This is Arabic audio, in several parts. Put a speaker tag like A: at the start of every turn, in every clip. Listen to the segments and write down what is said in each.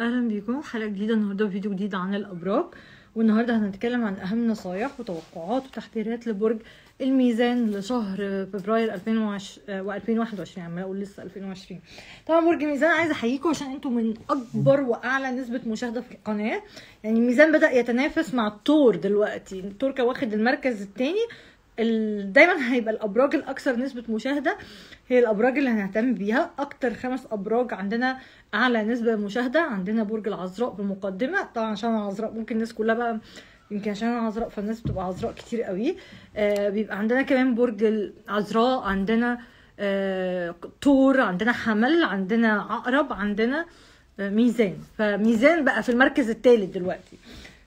A: اهلا بيكم حلقه جديده النهارده وفيديو جديد عن الابراج والنهارده هنتكلم عن اهم نصايح وتوقعات وتحذيرات لبرج الميزان لشهر فبراير 2021 آه، يعني عماله اقول لسه 2020 طبعا برج الميزان عايزه احييكم عشان انتوا من اكبر واعلى نسبه مشاهده في القناه يعني الميزان بدا يتنافس مع الثور دلوقتي الثور كان واخد المركز الثاني ال... دايما هيبقى الابراج الاكثر نسبه مشاهده هي الابراج اللي هنهتم بيها اكتر خمس ابراج عندنا اعلى نسبه مشاهده عندنا برج العذراء بالمقدمه طبعا عشان العذراء ممكن الناس كلها بقى يمكن عشان انا عذراء فالناس بتبقى عذراء كتير قوي آه بيبقى عندنا كمان برج العذراء عندنا آه عندنا حمل عندنا عقرب عندنا آه ميزان فميزان بقى في المركز الثالث دلوقتي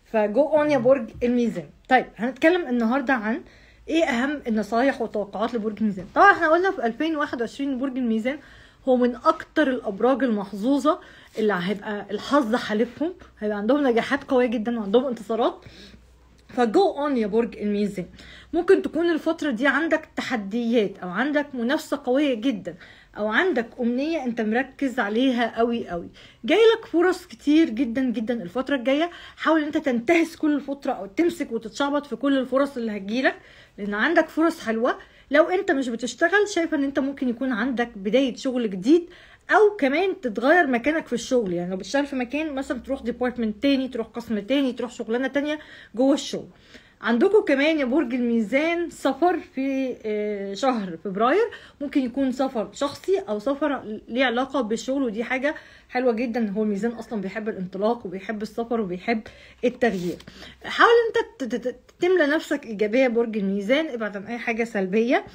A: فجو اون يا برج الميزان طيب هنتكلم النهارده عن آه ايه اهم النصايح والتوقعات لبرج الميزان طبعا احنا قلنا في 2021 برج الميزان هو من اكتر الابراج المحظوظه اللي هيبقى الحظ حالفهم هيبقى عندهم نجاحات قويه جدا وعندهم انتصارات فجو اون يا برج الميزان ممكن تكون الفتره دي عندك تحديات او عندك منافسه قويه جدا او عندك امنيه انت مركز عليها قوي قوي جاي لك فرص كتير جدا جدا الفتره الجايه حاول انت تنتهز كل الفتره او تمسك وتتشعبط في كل الفرص اللي هتجيلك لان عندك فرص حلوه لو انت مش بتشتغل شايفه ان انت ممكن يكون عندك بدايه شغل جديد او كمان تتغير مكانك في الشغل يعني لو بتشتغل في مكان مثلا تروح ديبارتمنت تاني تروح قسم تاني تروح شغلانه تانيه جوه الشغل عندكم كمان يا برج الميزان سفر في آه، شهر فبراير ممكن يكون سفر شخصي او سفر ليه علاقه بالشغل ودي حاجه حلوه جدا هو الميزان اصلا بيحب الانطلاق وبيحب السفر وبيحب التغيير حاول انت تملى نفسك ايجابيه برج الميزان ابعد عن اي حاجه سلبيه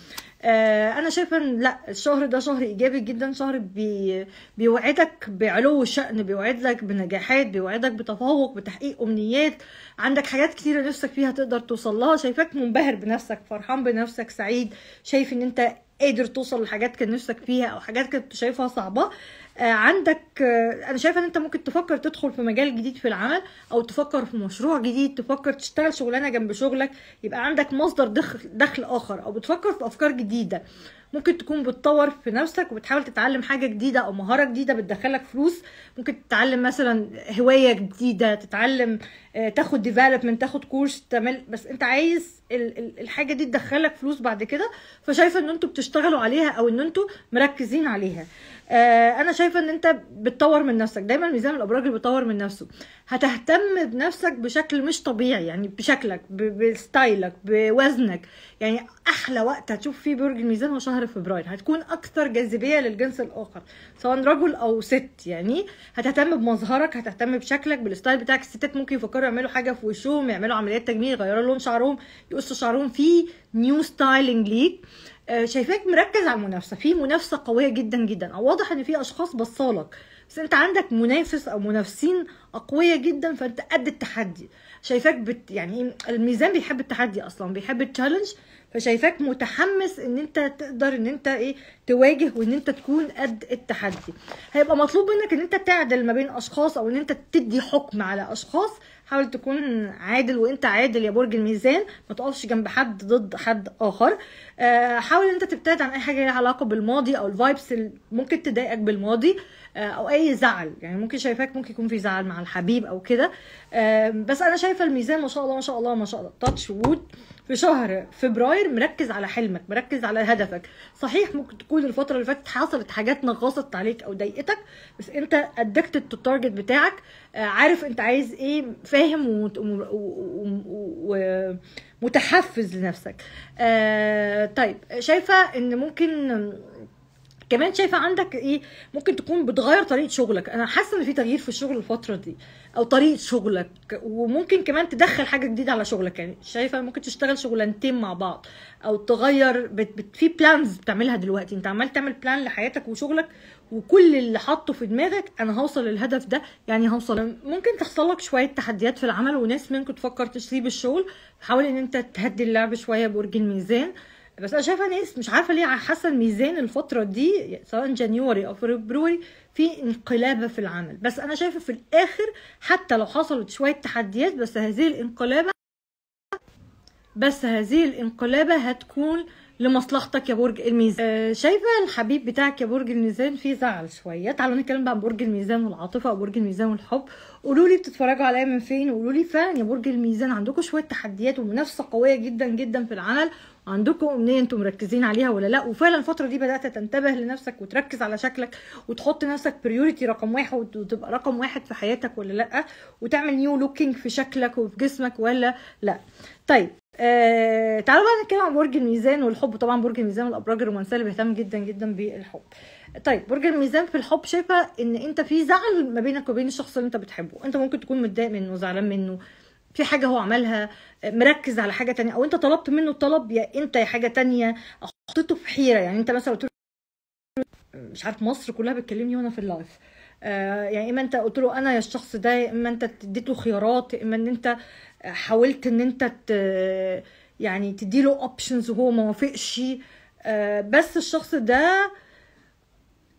A: آه، انا شايفه ان لا الشهر ده شهر ايجابي جدا شهر بي بيوعدك بعلو الشأن بيوعدك بنجاحات بيوعدك بتفوق بتحقيق امنيات عندك حاجات كتيره نفسك فيها تقدر توصل لها شايفاك منبهر بنفسك فرحان بنفسك سعيد شايف ان انت قادر توصل لحاجات كان نفسك فيها او حاجات كنت شايفها صعبه آه، عندك آه، انا شايفه ان انت ممكن تفكر تدخل في مجال جديد في العمل او تفكر في مشروع جديد تفكر تشتغل شغلانه جنب شغلك يبقى عندك مصدر دخل, دخل اخر او بتفكر في افكار جديده ممكن تكون بتطور في نفسك وبتحاول تتعلم حاجه جديده او مهاره جديده بتدخلك فلوس ممكن تتعلم مثلا هوايه جديده تتعلم آه، تاخد ديفلوبمنت تاخد كورس تعمل بس انت عايز الحاجه دي تدخلك فلوس بعد كده فشايفه ان انتوا بتشتغلوا عليها او ان انتوا مركزين عليها آه، انا شايفه ان انت بتطور من نفسك دايما ميزان الابراج اللي بيطور من نفسه هتهتم بنفسك بشكل مش طبيعي يعني بشكلك بستايلك بوزنك يعني احلى وقت هتشوف فيه برج الميزان هو شهر فبراير هتكون اكثر جاذبيه للجنس الاخر سواء رجل او ست يعني هتهتم بمظهرك هتهتم بشكلك بالستايل بتاعك الستات ممكن يفكروا يعملوا حاجه في وشهم يعملوا عمليات تجميل يغيروا لون شعرهم يقصوا شعرهم في نيو ستايلنج ليك آه، شايفاك مركز على المنافسه في منافسه قويه جدا جدا او واضح ان في اشخاص بصالك بس انت عندك منافس او منافسين اقوياء جدا فانت قد التحدي شايفاك بت يعني الميزان بيحب التحدي اصلا بيحب التشالنج فشايفاك متحمس ان انت تقدر ان انت ايه تواجه وان انت تكون قد التحدي هيبقى مطلوب منك ان انت تعدل ما بين اشخاص او ان انت تدي حكم على اشخاص حاول تكون عادل وانت عادل يا برج الميزان ما تقفش جنب حد ضد حد اخر آه، حاول انت تبتعد عن اي حاجه ليها علاقه بالماضي او الفايبس اللي ممكن تضايقك بالماضي آه، او اي زعل يعني ممكن شايفاك ممكن يكون في زعل مع الحبيب او كده آه، بس انا شايفه الميزان ما شاء الله ما شاء الله ما شاء الله تاتش وود في شهر فبراير مركز على حلمك مركز على هدفك صحيح ممكن تكون الفتره اللي فاتت حصلت حاجات نغصت عليك او ضايقتك بس انت ادكت تو التارجت بتاعك آه، عارف انت عايز ايه فاهم ومتحفز لنفسك آه، طيب شايفه ان ممكن كمان شايفه عندك ايه ممكن تكون بتغير طريقه شغلك انا حاسه ان في تغيير في الشغل الفتره دي او طريقه شغلك وممكن كمان تدخل حاجه جديده على شغلك يعني شايفه ممكن تشتغل شغلانتين مع بعض او تغير بت بت في بلانز بتعملها دلوقتي انت عمال تعمل بلان لحياتك وشغلك وكل اللي حاطه في دماغك انا هوصل للهدف ده يعني هوصل ممكن تحصل لك شويه تحديات في العمل وناس منكم تفكر تسيب الشغل حاول ان انت تهدي اللعب شويه برج الميزان بس انا شايفه ناس مش عارفه ليه حاسه الميزان الفتره دي سواء جانيوري او فبروري في انقلابه في العمل بس انا شايفه في الاخر حتى لو حصلت شويه تحديات بس هذه الانقلابه بس هذه الانقلابه هتكون لمصلحتك يا برج الميزان آه شايفه الحبيب بتاعك يا برج الميزان فيه زعل شويه تعالوا نتكلم بقى عن برج الميزان والعاطفه او برج الميزان والحب قولوا لي بتتفرجوا عليا من فين وقولوا لي فعلا يا برج الميزان عندكم شويه تحديات ومنافسه قويه جدا جدا في العمل عندكم امنيه انتم مركزين عليها ولا لا وفعلا الفتره دي بدات تنتبه لنفسك وتركز على شكلك وتحط نفسك بريوريتي رقم واحد وتبقى رقم واحد في حياتك ولا لا وتعمل نيو لوكينج في شكلك وفي جسمك ولا لا طيب آه تعالوا بقى نتكلم عن برج الميزان والحب طبعا برج الميزان الابراج الرومانسيه اللي بيهتم جدا جدا بالحب طيب برج الميزان في الحب شايفه ان انت في زعل ما بينك وبين الشخص اللي انت بتحبه انت ممكن تكون متضايق منه زعلان منه في حاجه هو عملها مركز على حاجه تانية او انت طلبت منه الطلب يا انت يا حاجه تانية حطيته في حيره يعني انت مثلا قلت له مش عارف مصر كلها بتكلمني وانا في اللايف آه، يعني اما انت قلت له انا يا الشخص ده يا اما انت اديته خيارات اما ان انت حاولت ان انت يعني تديله اوبشنز وهو ما وافقش آه، بس الشخص ده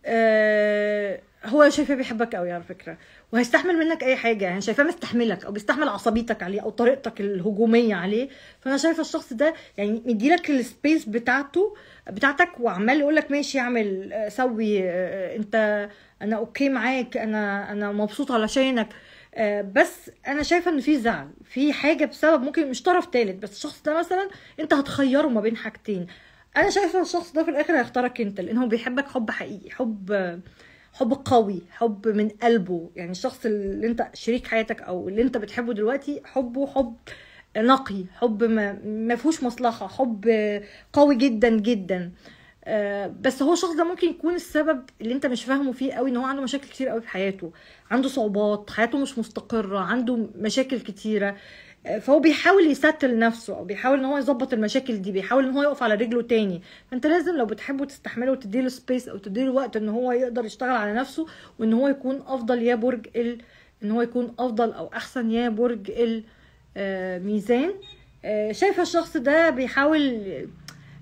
A: آه، هو شايفاه بيحبك قوي على فكره وهيستحمل منك اي حاجه يعني شايفاه مستحملك او بيستحمل عصبيتك عليه او طريقتك الهجوميه عليه فانا شايفه الشخص ده يعني مديلك السبيس بتاعته بتاعتك وعمال يقول لك ماشي اعمل سوي آه، انت انا اوكي معاك انا انا مبسوط علشانك آه، بس انا شايفه ان في زعل في حاجه بسبب ممكن مش طرف ثالث بس الشخص ده مثلا انت هتخيره ما بين حاجتين انا شايفه الشخص ده في الاخر هيختارك انت لان هو بيحبك حب حقيقي حب حب قوي حب من قلبه يعني الشخص اللي انت شريك حياتك او اللي انت بتحبه دلوقتي حبه حب نقي حب ما, ما فيهوش مصلحه حب قوي جدا جدا آه، بس هو الشخص ده ممكن يكون السبب اللي انت مش فاهمه فيه قوي ان هو عنده مشاكل كتير قوي في حياته عنده صعوبات حياته مش مستقره عنده مشاكل كتيره فهو بيحاول يستل نفسه او بيحاول ان هو يظبط المشاكل دي بيحاول ان هو يقف على رجله تاني فانت لازم لو بتحبه تستحمله وتديله سبيس او تديله وقت ان هو يقدر يشتغل على نفسه وان هو يكون افضل يا برج ال... ان هو يكون افضل او احسن يا برج الميزان آه، آه، شايفه الشخص ده بيحاول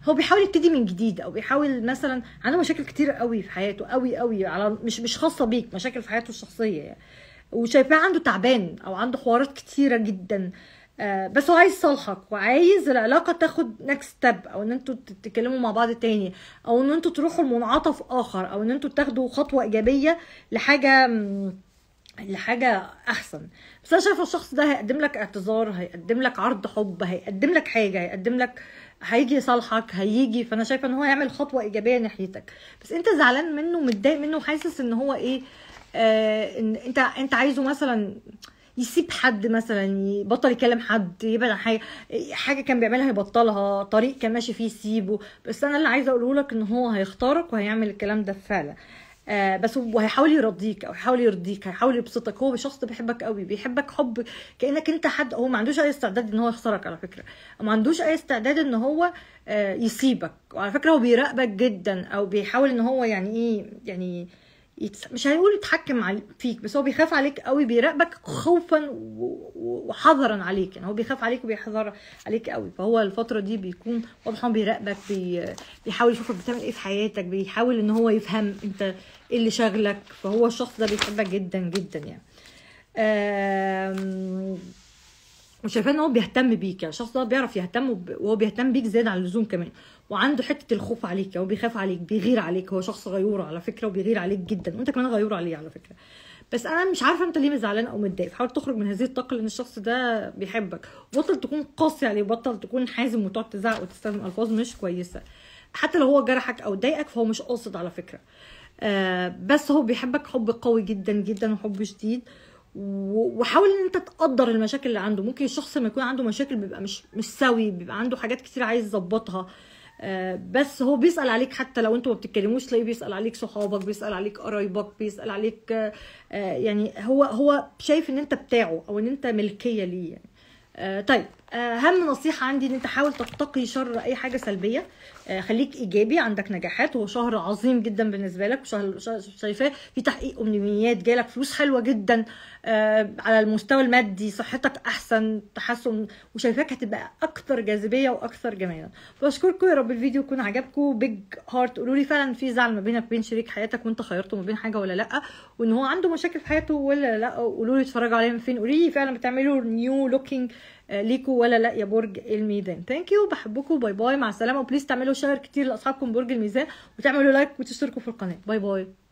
A: هو بيحاول يبتدي من جديد او بيحاول مثلا عنده مشاكل كتير قوي في حياته قوي قوي على مش مش خاصه بيك مشاكل في حياته الشخصيه يعني وشايفاه عنده تعبان او عنده حوارات كتيره جدا آه، بس هو عايز صالحك وعايز العلاقه تاخد نكست ستيب او ان انتوا تتكلموا مع بعض تاني او ان انتوا تروحوا لمنعطف اخر او ان انتوا تاخدوا خطوه ايجابيه لحاجه لحاجه احسن بس انا شايفه الشخص ده هيقدم لك اعتذار هيقدم لك عرض حب هيقدم لك حاجه هيقدم لك هيجي يصالحك هيجي فانا شايفه ان هو هيعمل خطوه ايجابيه ناحيتك بس انت زعلان منه متضايق منه وحاسس ان هو ايه آه، انت انت عايزه مثلا يسيب حد مثلا يبطل يكلم حد يبعد عن حاجه حاجه كان بيعملها يبطلها طريق كان ماشي فيه يسيبه بس انا اللي عايزه اقوله لك ان هو هيختارك وهيعمل الكلام ده فعلا آه، بس وهيحاول يرضيك او يحاول يرضيك هيحاول يبسطك هو شخص بيحبك قوي بيحبك حب كانك انت حد هو ما عندوش اي استعداد ان هو يخسرك على فكره ما عندوش اي استعداد ان هو آه، يسيبك وعلى فكره هو بيراقبك جدا او بيحاول ان هو يعني ايه يعني يتس... مش هنقول يتحكم فيك بس هو بيخاف عليك قوي بيراقبك خوفا وحذرا عليك يعني هو بيخاف عليك وبيحذر عليك قوي فهو الفتره دي بيكون واضح ان بيراقبك بي... بيحاول يشوفك بتعمل ايه في حياتك بيحاول ان هو يفهم انت ايه اللي شاغلك فهو الشخص ده بيحبك جدا جدا يعني آم... وشايفاه ان هو بيهتم بيك يعني الشخص ده بيعرف يهتم وهو بيهتم بيك زياده عن اللزوم كمان وعنده حته الخوف عليك هو بيخاف عليك بيغير عليك هو شخص غيور على فكره وبيغير عليك جدا وانت كمان غيور عليه على فكره بس انا مش عارفه انت ليه مزعلان او متضايق حاول تخرج من هذه الطاقه لان الشخص ده بيحبك بطل تكون قاسي عليه بطل تكون حازم وتقعد تزعق وتستخدم الفاظ مش كويسه حتى لو هو جرحك او ضايقك فهو مش قاصد على فكره آه بس هو بيحبك حب قوي جدا جدا وحب شديد وحاول ان انت تقدر المشاكل اللي عنده ممكن الشخص لما يكون عنده مشاكل بيبقى مش مش سوي بيبقى عنده حاجات كتير عايز يظبطها آه، بس هو بيسال عليك حتى لو انتوا ما بتتكلموش تلاقيه بيسال عليك صحابك بيسال عليك قرايبك بيسال عليك آه، آه، يعني هو هو شايف ان انت بتاعه او ان انت ملكيه ليه يعني طيب آه، اهم نصيحه عندي ان انت حاول تتقي شر اي حاجه سلبيه آه، خليك ايجابي عندك نجاحات هو شهر عظيم جدا بالنسبه لك شهر شايفاه في تحقيق امنيات جالك فلوس حلوه جدا آه، على المستوى المادي صحتك احسن تحسن وشايفاك هتبقى اكثر جاذبيه واكثر جمالا بشكركم يا رب الفيديو يكون عجبكم بيج هارت قولوا لي فعلا في زعل ما بينك وبين شريك حياتك وانت خيرته ما بين حاجه ولا لا وان هو عنده مشاكل في حياته ولا لا قولوا لي اتفرجوا عليه من فين قولوا لي فعلا بتعملوا نيو لوكينج آه، ليكوا ولا لا يا برج الميزان ثانك يو بحبكم باي باي مع السلامه وبليز تعملوا شير كتير لاصحابكم برج الميزان وتعملوا لايك وتشتركوا في القناه باي باي